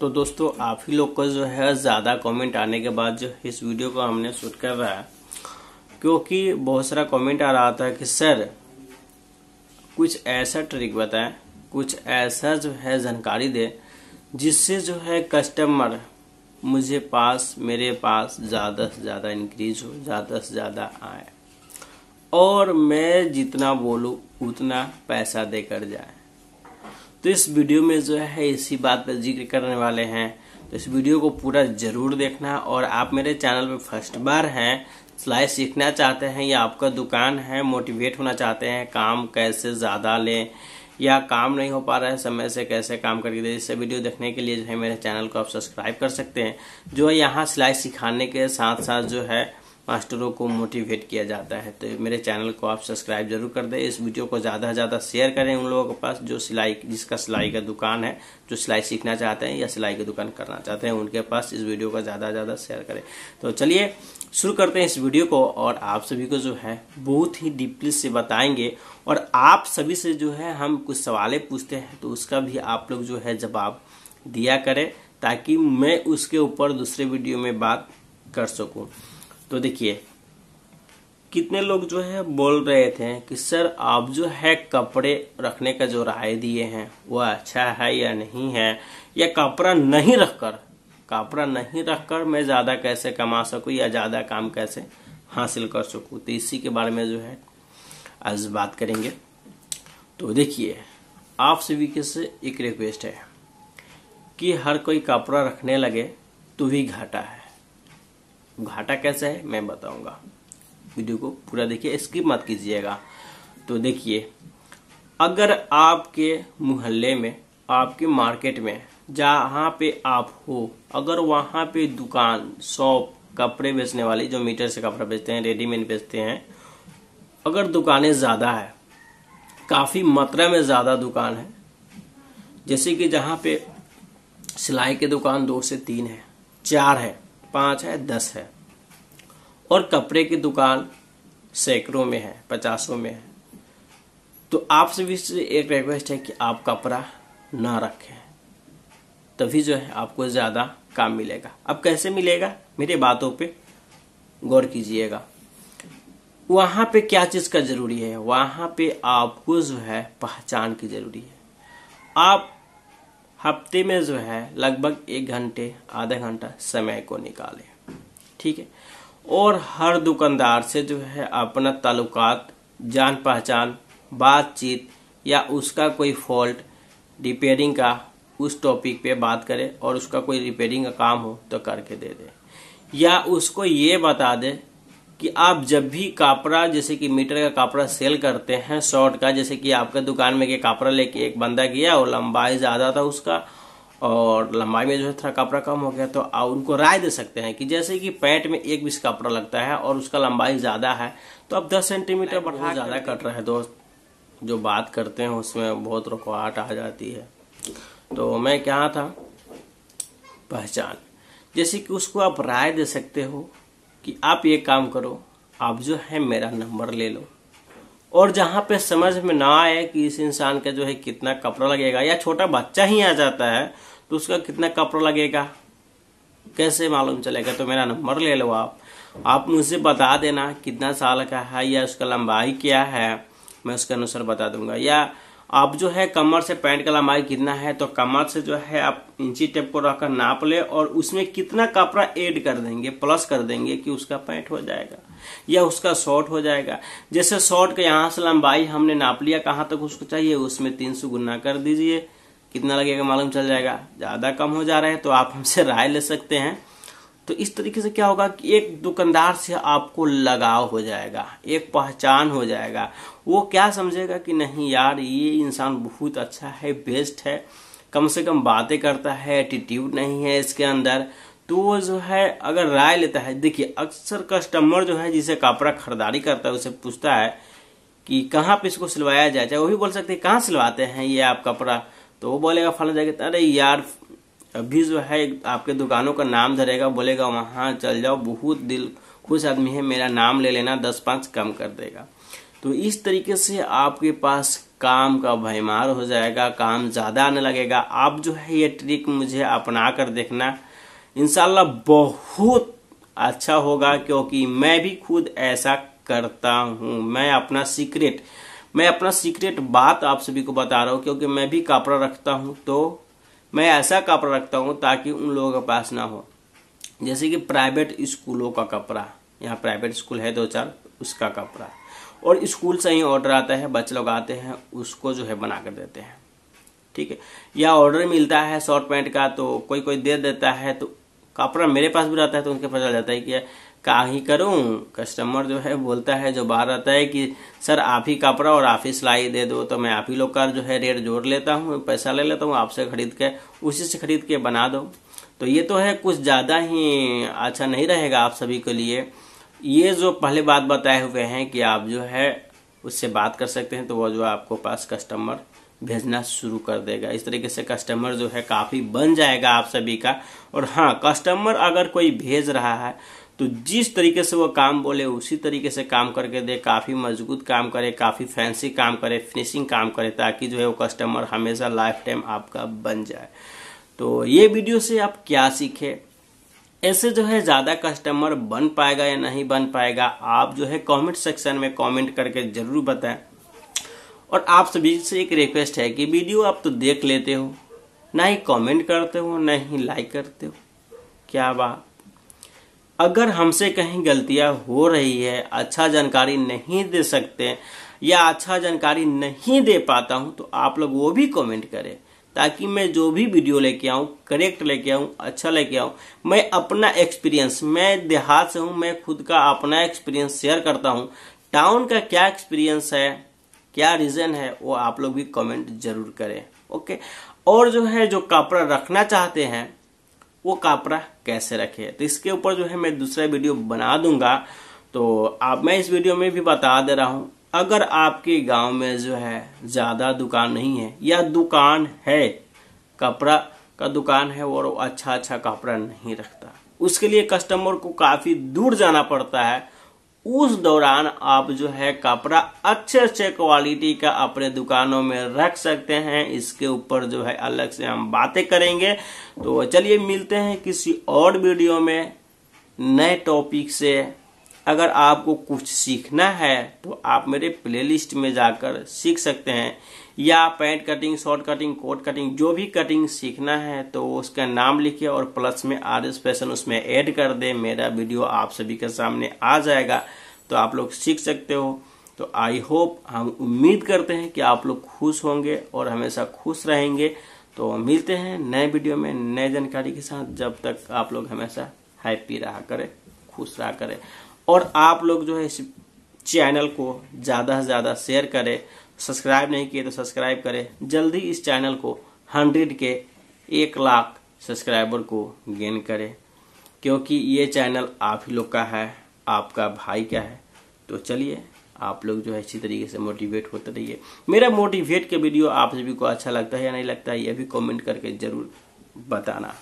तो दोस्तों आप ही लोग का जो है ज़्यादा कमेंट आने के बाद जो इस वीडियो को हमने शूट कर रहा है क्योंकि बहुत सारा कमेंट आ रहा था कि सर कुछ ऐसा ट्रिक बताएं कुछ ऐसा जो है जानकारी दे जिससे जो है कस्टमर मुझे पास मेरे पास ज़्यादा से ज़्यादा इंक्रीज हो ज़्यादा से ज़्यादा आए और मैं जितना बोलूँ उतना पैसा दे कर जाए तो इस वीडियो में जो है इसी बात पर जिक्र करने वाले हैं तो इस वीडियो को पूरा जरूर देखना और आप मेरे चैनल पर फर्स्ट बार हैं सिलाई सीखना चाहते हैं या आपका दुकान है मोटिवेट होना चाहते हैं काम कैसे ज़्यादा लें या काम नहीं हो पा रहा है समय से कैसे काम करके दे इससे वीडियो देखने के लिए जो है मेरे चैनल को आप सब्सक्राइब कर सकते हैं जो है यहाँ सिलाई सिखाने के साथ साथ जो है मास्टरों को मोटिवेट किया जाता है तो मेरे चैनल को आप सब्सक्राइब जरूर कर दें इस वीडियो को ज़्यादा से ज़्यादा शेयर करें उन लोगों के पास जो सिलाई जिसका सिलाई का दुकान है जो सिलाई सीखना चाहते हैं या सिलाई की दुकान करना चाहते हैं उनके पास इस वीडियो को ज़्यादा से ज़्यादा शेयर करें तो चलिए शुरू करते हैं इस वीडियो को और आप सभी को जो है बहुत ही डीपली से बताएंगे और आप सभी से जो है हम कुछ सवालें पूछते हैं तो उसका भी आप लोग जो है जवाब दिया करें ताकि मैं उसके ऊपर दूसरे वीडियो में बात कर सकूं तो देखिए कितने लोग जो है बोल रहे थे कि सर आप जो है कपड़े रखने का जो राय दिए हैं वह अच्छा है या नहीं है या कपड़ा नहीं रखकर कपड़ा नहीं रखकर मैं ज़्यादा कैसे कमा सकू या ज़्यादा काम कैसे हासिल कर सकू तो इसी के बारे में जो है आज बात करेंगे तो देखिए आप सभी के से एक रिक्वेस्ट है कि हर कोई कपड़ा रखने लगे तो भी घाटा है घाटा कैसा है मैं बताऊंगा वीडियो को पूरा देखिए स्किप मत कीजिएगा तो देखिए अगर आपके मोहल्ले में आपके मार्केट में जहाँ पे आप हो अगर वहाँ पे दुकान शॉप कपड़े बेचने वाले जो मीटर से कपड़ा बेचते हैं रेडीमेड बेचते हैं अगर दुकानें ज़्यादा है काफ़ी मात्रा में ज़्यादा दुकान है जैसे कि जहाँ पे सिलाई की दुकान दो से तीन है चार है पाँच है दस है और कपड़े की दुकान सैकड़ों में है पचासों में है तो आपसे से एक रिक्वेस्ट है कि आप कपड़ा ना रखें तभी जो है आपको ज़्यादा काम मिलेगा अब कैसे मिलेगा मेरी बातों पे गौर कीजिएगा वहाँ पे क्या चीज़ का ज़रूरी है वहाँ पे आपको जो है पहचान की ज़रूरी है आप हफ्ते में जो है लगभग एक घंटे आधा घंटा समय को निकालें ठीक है और हर दुकानदार से जो है अपना ताल्लुकात जान पहचान बातचीत या उसका कोई फॉल्ट रिपेयरिंग का उस टॉपिक पे बात करें और उसका कोई रिपेयरिंग का काम हो तो करके दे दे या उसको ये बता दे कि आप जब भी कापड़ा जैसे कि मीटर का कापड़ा सेल करते हैं शॉर्ट का जैसे कि आपका दुकान में के कापड़ा लेके एक बंदा गया और लंबाई ज़्यादा था उसका और लंबाई में जो है थोड़ा कपड़ा कम हो गया तो आप उनको राय दे सकते हैं कि जैसे कि पैंट में एक बीस कपड़ा लगता है और उसका लंबाई ज़्यादा है तो आप दस सेंटीमीटर बढ़ा ज़्यादा कट रहे हैं दोस्त जो बात करते हैं उसमें बहुत रुकावट आ जाती है तो मैं क्या था पहचान जैसे कि उसको आप राय दे सकते हो कि आप ये काम करो आप जो है मेरा नंबर ले लो और जहाँ पे समझ में ना आए कि इस इंसान का जो है कितना कपड़ा लगेगा या छोटा बच्चा ही आ जाता है तो उसका कितना कपड़ा लगेगा कैसे मालूम चलेगा तो मेरा नंबर ले लो आप आप मुझे बता देना कितना साल का है या उसका लंबाई क्या है मैं उसके अनुसार बता दूंगा या अब जो है कमर से पैंट का लंबाई कितना है तो कमर से जो है आप इंची टेप को रखकर नाप ले और उसमें कितना कपड़ा ऐड कर देंगे प्लस कर देंगे कि उसका पैंट हो जाएगा या उसका शॉर्ट हो जाएगा जैसे शॉर्ट का यहाँ से लंबाई हमने नाप लिया कहाँ तक उसको चाहिए उसमें तीन सौ गुना कर दीजिए कितना लगेगा मालूम चल जाएगा ज़्यादा कम हो जा रहा है तो आप हमसे राय ले सकते हैं तो इस तरीके से क्या होगा कि एक दुकानदार से आपको लगाव हो जाएगा एक पहचान हो जाएगा वो क्या समझेगा कि नहीं यार ये इंसान बहुत अच्छा है बेस्ट है कम से कम बातें करता है एटीट्यूड नहीं है इसके अंदर तो वो जो है अगर राय लेता है देखिए अक्सर कस्टमर जो है जिसे कपड़ा खरीदारी करता है उसे पूछता है कि कहाँ पे इसको सिलवाया जाए चाहे वो भी बोल सकते हैं कहाँ सिलवाते हैं ये आप कपड़ा तो वो बोलेगा फला जाएगा अरे यार भी जो है आपके दुकानों का नाम धरेगा बोलेगा वहाँ चल जाओ बहुत दिल खुश आदमी है मेरा नाम ले लेना दस पाँच कम कर देगा तो इस तरीके से आपके पास काम का भयमार हो जाएगा काम ज़्यादा आने लगेगा आप जो है ये ट्रिक मुझे अपना कर देखना इनशाला बहुत अच्छा होगा क्योंकि मैं भी खुद ऐसा करता हूँ मैं अपना सीक्रेट मैं अपना सीक्रेट बात आप सभी को बता रहा हूँ क्योंकि मैं भी कपड़ा रखता हूँ तो मैं ऐसा कपड़ा रखता हूँ ताकि उन लोगों के पास ना हो जैसे कि प्राइवेट स्कूलों का कपड़ा यहाँ प्राइवेट स्कूल है दो चार उसका कपड़ा और स्कूल से ही ऑर्डर आता है बच्चे लोग आते हैं उसको जो है बना कर देते हैं ठीक है या ऑर्डर मिलता है शॉर्ट पैंट का तो कोई कोई दे देता है तो कपड़ा मेरे पास भी रहता है तो उनके पास चल जाता है कि का ही करूं कस्टमर जो है बोलता है जो बाहर आता है कि सर आप ही कपड़ा और आप ही सिलाई दे दो तो मैं आप ही लोग का जो है रेट जोड़ लेता हूँ पैसा ले लेता हूँ आपसे खरीद के उसी से खरीद के बना दो तो ये तो है कुछ ज़्यादा ही अच्छा नहीं रहेगा आप सभी के लिए ये जो पहले बात बताए हुए हैं कि आप जो है उससे बात कर सकते हैं तो वह जो आपको पास कस्टमर भेजना शुरू कर देगा इस तरीके से कस्टमर जो है काफ़ी बन जाएगा आप सभी का और हाँ कस्टमर अगर कोई भेज रहा है तो जिस तरीके से वो काम बोले उसी तरीके से काम करके दे काफ़ी मजबूत काम करे काफ़ी फैंसी काम करे फिनिशिंग काम करे ताकि जो है वो कस्टमर हमेशा लाइफ टाइम आपका बन जाए तो ये वीडियो से आप क्या सीखे ऐसे जो है ज़्यादा कस्टमर बन पाएगा या नहीं बन पाएगा आप जो है कमेंट सेक्शन में कमेंट करके ज़रूर बताएं और आप सभी से एक रिक्वेस्ट है कि वीडियो आप तो देख लेते हो ना ही कमेंट करते हो ना ही लाइक करते हो क्या बात अगर हमसे कहीं गलतियां हो रही है अच्छा जानकारी नहीं दे सकते या अच्छा जानकारी नहीं दे पाता हूं तो आप लोग वो भी कमेंट करें ताकि मैं जो भी वीडियो लेके आऊं करेक्ट लेके आऊं अच्छा लेके आऊं मैं अपना एक्सपीरियंस मैं देहात से हूं मैं खुद का अपना एक्सपीरियंस शेयर करता हूँ टाउन का क्या एक्सपीरियंस है क्या रीज़न है वो आप लोग भी कमेंट जरूर करें ओके और जो है जो कपड़ा रखना चाहते हैं वो कापरा कैसे रखे तो इसके ऊपर जो है मैं दूसरा वीडियो बना दूंगा तो आप मैं इस वीडियो में भी बता दे रहा हूं अगर आपके गांव में जो है ज़्यादा दुकान नहीं है या दुकान है कपड़ा का दुकान है और अच्छा अच्छा कपड़ा नहीं रखता उसके लिए कस्टमर को काफ़ी दूर जाना पड़ता है उस दौरान आप जो है कपड़ा अच्छे अच्छे क्वालिटी का अपने दुकानों में रख सकते हैं इसके ऊपर जो है अलग से हम बातें करेंगे तो चलिए मिलते हैं किसी और वीडियो में नए टॉपिक से अगर आपको कुछ सीखना है तो आप मेरे प्लेलिस्ट में जाकर सीख सकते हैं या pant cutting short cutting coat cutting जो भी कटिंग सीखना है तो उसका नाम लिखिए और प्लस में आर एस फैशन उसमें ऐड कर दे मेरा वीडियो आप सभी के सामने आ जाएगा तो आप लोग सीख सकते हो तो आई होप हम उम्मीद करते हैं कि आप लोग खुश होंगे और हमेशा खुश रहेंगे तो मिलते हैं नए वीडियो में नए जानकारी के साथ जब तक आप लोग हमेशा हैप्पी रहा करें खुश रहा करें और आप लोग जो है इस चैनल को ज़्यादा से ज़्यादा शेयर करें सब्सक्राइब नहीं किए तो सब्सक्राइब करें जल्दी इस चैनल को हंड्रेड के एक लाख सब्सक्राइबर को गेन करें क्योंकि ये चैनल आप ही लोग का है आपका भाई का है तो चलिए आप लोग जो है इसी तरीके से मोटिवेट होते रहिए मेरा मोटिवेट के वीडियो आप सभी को अच्छा लगता है या नहीं लगता है ये भी कमेंट करके ज़रूर बताना